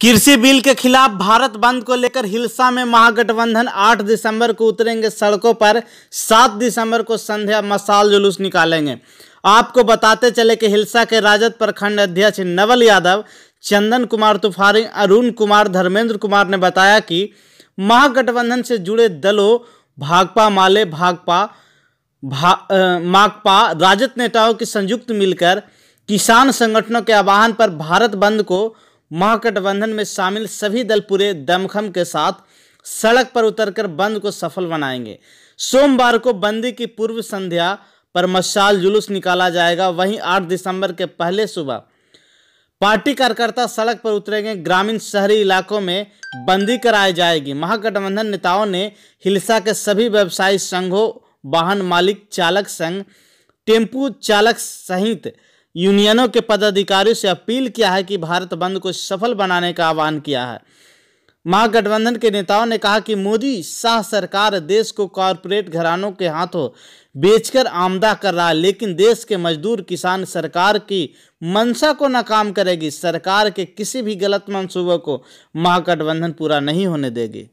कृषि बिल के खिलाफ भारत बंद को लेकर हिलसा में महागठबंधन 8 दिसंबर को उतरेंगे सड़कों पर 7 दिसंबर को संध्या मसाल जुलूस निकालेंगे आपको बताते चले कि हिलसा के राजद प्रखंड अध्यक्ष नवल यादव चंदन कुमार तुफारी अरुण कुमार धर्मेंद्र कुमार ने बताया कि महागठबंधन से जुड़े दलों भाकपा माले भाकपा भा, माकपा राजद नेताओं की संयुक्त मिलकर किसान संगठनों के आह्वान पर भारत बंद को महागठबंधन में शामिल सभी दल पूरे दमखम के साथ सड़क पर उतरकर बंद को सफल बनाएंगे सोमवार को बंदी की पूर्व संध्या पर मशाल जुलूस निकाला जाएगा वहीं 8 दिसंबर के पहले सुबह पार्टी कार्यकर्ता सड़क पर उतरेंगे ग्रामीण शहरी इलाकों में बंदी कराई जाएगी महागठबंधन नेताओं ने हिलसा के सभी व्यवसायी संघों वाहन मालिक चालक संघ टेम्पू चालक सहित यूनियनों के पदाधिकारियों से अपील किया है कि भारत बंद को सफल बनाने का आह्वान किया है महागठबंधन के नेताओं ने कहा कि मोदी शाह सरकार देश को कॉरपोरेट घरानों के हाथों बेचकर आमदा कर रहा है लेकिन देश के मजदूर किसान सरकार की मंशा को नाकाम करेगी सरकार के किसी भी गलत मनसूबों को महागठबंधन पूरा नहीं होने देगी